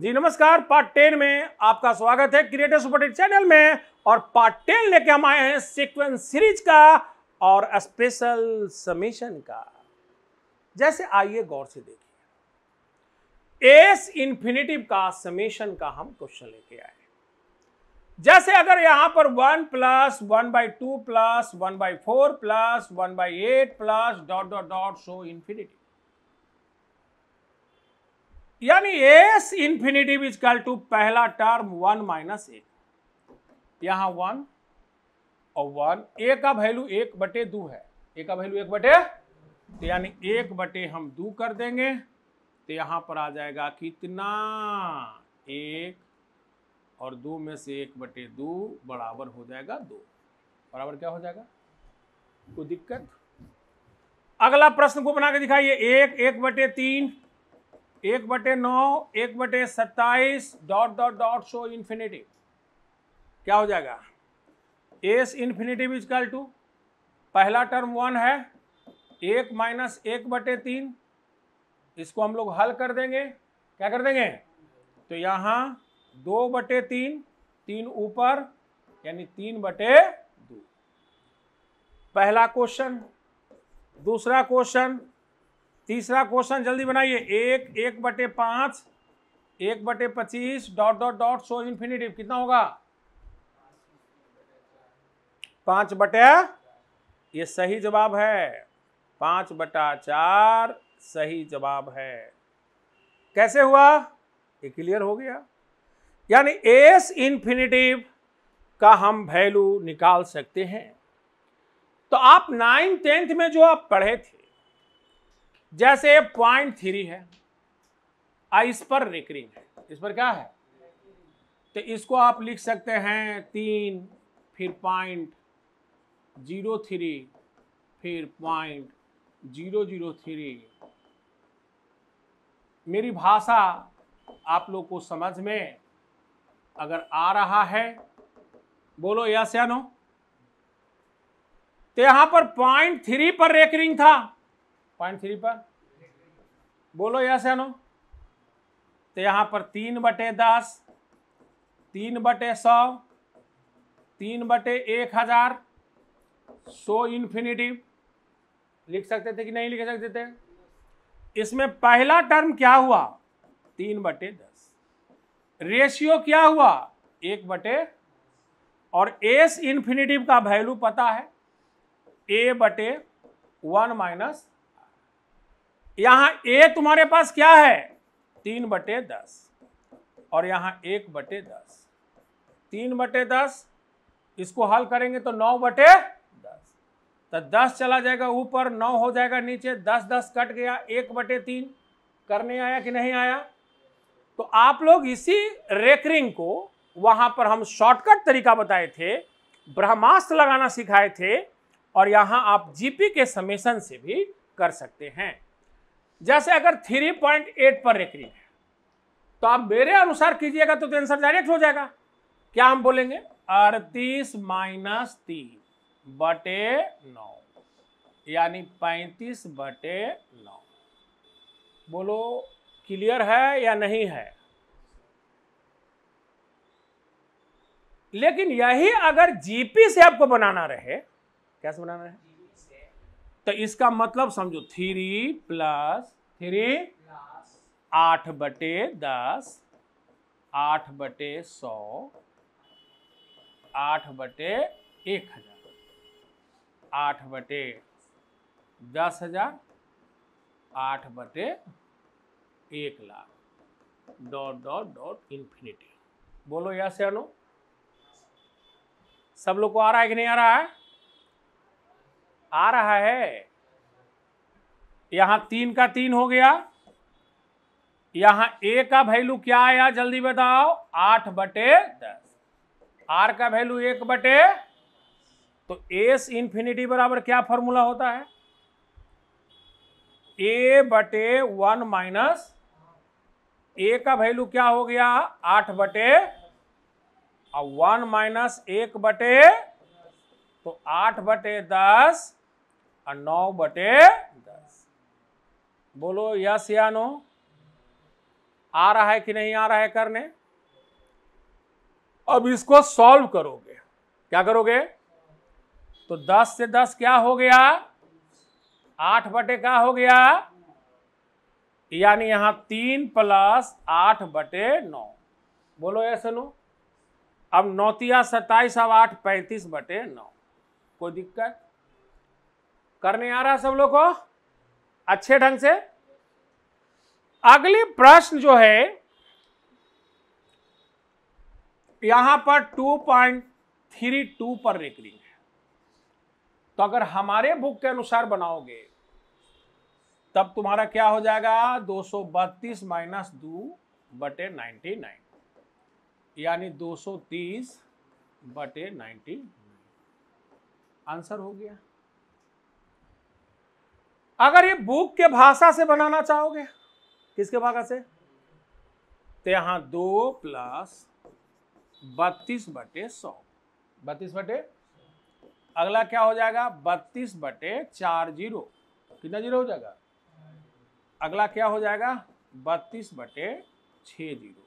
जी नमस्कार part ten में आपका स्वागत है क्रिएटर सुपर टेट चैनल में और पार्ट टेन लेके हम आए हैं सीक्वेंस सीरीज का और स्पेशल समीशन का जैसे आइए गौर से देखिए एस इंफिनिटिव का समीशन का हम क्वेश्चन लेके आए जैसे अगर यहां पर one plus one by two plus one by four plus one by eight plus dot dot dot so infinity यानी एस इंफिनिटी कल टू पहला टर्म वन माइनस ए यहां वन और वन ए का वैल्यू एक बटे दो है ए का वैल्यू एक बटे तो यानी एक बटे हम दो कर देंगे तो यहां पर आ जाएगा कितना एक और दो में से एक बटे दो बराबर हो जाएगा दो बराबर क्या हो जाएगा कोई दिक्कत अगला प्रश्न को बना के दिखाइए एक एक बटे तीन एक बटे नौ एक बटे सत्ताईस dot dot dot so infinity क्या हो जाएगा एस इन्फिनिटी इजकल टू पहला टर्म वन है एक माइनस एक बटे तीन इसको हम लोग हल कर देंगे क्या कर देंगे तो यहाँ दो बटे तीन तीन ऊपर यानी तीन बटे दो पहला क्वेश्चन दूसरा क्वेश्चन तीसरा क्वेश्चन जल्दी बनाइए एक एक बटे पांच एक बटे पच्चीस dot dot dot so infinity कितना होगा पांच बटे ये सही जवाब है पांच बटा चार सही जवाब है कैसे हुआ ये क्लियर हो गया यानी एस इन्फिनेटिव का हम वैल्यू निकाल सकते हैं तो आप नाइन टेंथ में जो आप पढ़े थे जैसे पॉइंट थ्री है इस पर रेकरिंग है इस पर क्या है तो इसको आप लिख सकते हैं तीन फिर पॉइंट जीरो थ्री फिर पॉइंट जीरो जीरो थ्री मेरी भाषा आप लोग को समझ में अगर आ रहा है बोलो या सो तो यहां पर पॉइंट थ्री पर रेकरिंग था पॉइंट थ्री पर बोलो यस या नो तो यहाँ पर तीन बटे दस तीन बटे सौ तीन बटे एक हजार सो इन्फिनिटिव लिख सकते थे कि नहीं लिख सकते थे इसमें पहला टर्म क्या हुआ तीन बटे दस रेशियो क्या हुआ एक बटे और एस इन्फिनिटिव का वैल्यू पता है ए बटे वन माइनस यहां ए तुम्हारे पास क्या है तीन बटे दस और यहां एक बटे दस तीन बटे दस इसको हल करेंगे तो नौ बटे दस तो दस चला जाएगा ऊपर नौ हो जाएगा नीचे दस दस कट गया एक बटे तीन करने आया कि नहीं आया तो आप लोग इसी रेकरिंग को वहां पर हम शॉर्टकट तरीका बताए थे ब्रह्मास्त्र लगाना सिखाए थे और यहां आप जीपी के समेशन से भी कर सकते हैं जैसे अगर 3.8 पर रेकरिंग है तो आप मेरे अनुसार कीजिएगा तो आंसर तो डायरेक्ट हो जाएगा क्या हम बोलेंगे अड़तीस माइनस तीन बटे नौ यानी पैंतीस बटे नौ बोलो क्लियर है या नहीं है लेकिन यही अगर जीपी से आपको बनाना रहे कैसे बनाना है तो इसका मतलब समझो थ्री प्लस थ्री आठ बटे दस आठ बटे सौ आठ बटे एक हजार आठ बटे दस हजार आठ बटे एक lakh dot dot dot infinity बोलो यस या नो सब लोग को आ रहा है कि नहीं आ रहा है आ रहा है यहां तीन का तीन हो गया यहां ए का वैल्यू क्या आया जल्दी बताओ आठ बटे दस आर का वैल्यू एक बटे तो एस इंफिनिटी बराबर क्या फॉर्मूला होता है ए बटे वन माइनस ए का वैल्यू क्या हो गया आठ बटे और वन माइनस एक बटे तो आठ बटे दस और नौ बटे दस बोलो यस या नो आ रहा है कि नहीं आ रहा है करने अब इसको सॉल्व करोगे क्या करोगे तो दस से दस क्या हो गया आठ बटे क्या हो गया यानी यहां तीन प्लस आठ बटे नौ बोलो ऐसे नो अब नौतिया सत्ताईस अब आठ पैंतीस बटे नौ कोई दिक्कत करने आ रहा है सब लोग को अच्छे ढंग से अगली प्रश्न जो है यहां पर 2.32 पर रिकरिंग है तो अगर हमारे बुक के अनुसार बनाओगे तब तुम्हारा क्या हो जाएगा दो बत्तीस माइनस दो बटे नाइन यानी 230 बटे नाइन आंसर हो गया अगर ये बुक के भाषा से बनाना चाहोगे किसके भाषा से तो यहां दो प्लस बत्तीस बटे सौ बत्तीस बटे अगला क्या हो जाएगा बत्तीस बटे चार जीरो कितना जीरो हो जाएगा अगला क्या हो जाएगा बत्तीस बटे छ जीरो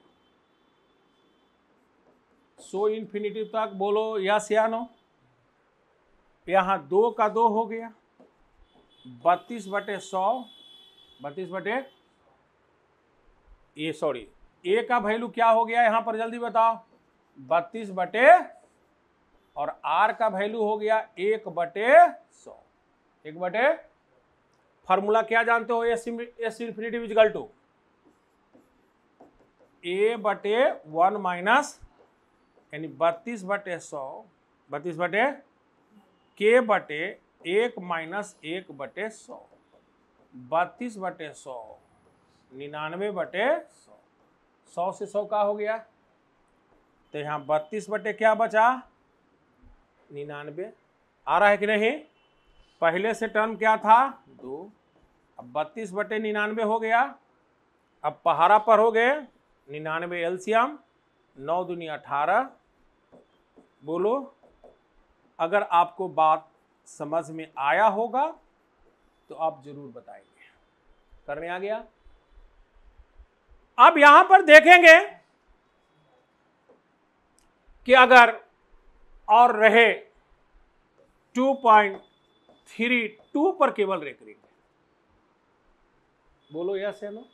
सो इन्फिनिटी तक बोलो यस या नो यहां दो का दो हो गया बत्तीस बटे सौ बत्तीस बटे ए सॉरी ए का वैल्यू क्या हो गया यहां पर जल्दी बताओ बत्तीस बटे और आर का वैल्यू हो गया एक बटे सौ एक बटे फॉर्मूला क्या जानते हो S S infinity equal to A बटे वन माइनस यानी बत्तीस बटे सौ बत्तीस बटे के बटे एक माइनस एक बटे सौ बत्तीस बटे सौ निन्यानवे बटे सौ सौ से सौ का हो गया तो यहाँ बत्तीस बटे क्या बचा निन्यानवे आ रहा है कि नहीं पहले से टर्म क्या था दो अब बत्तीस बटे निन्यानवे हो गया अब पहाड़ा पर हो गए निन्यानवे एल्सियम नौ दुनिया अठारह बोलो अगर आपको बात समझ में आया होगा तो आप जरूर बताएंगे करने आ गया अब यहां पर देखेंगे कि अगर और रहे 2.32 पर केवल रेकरिंग बोलो यस है नो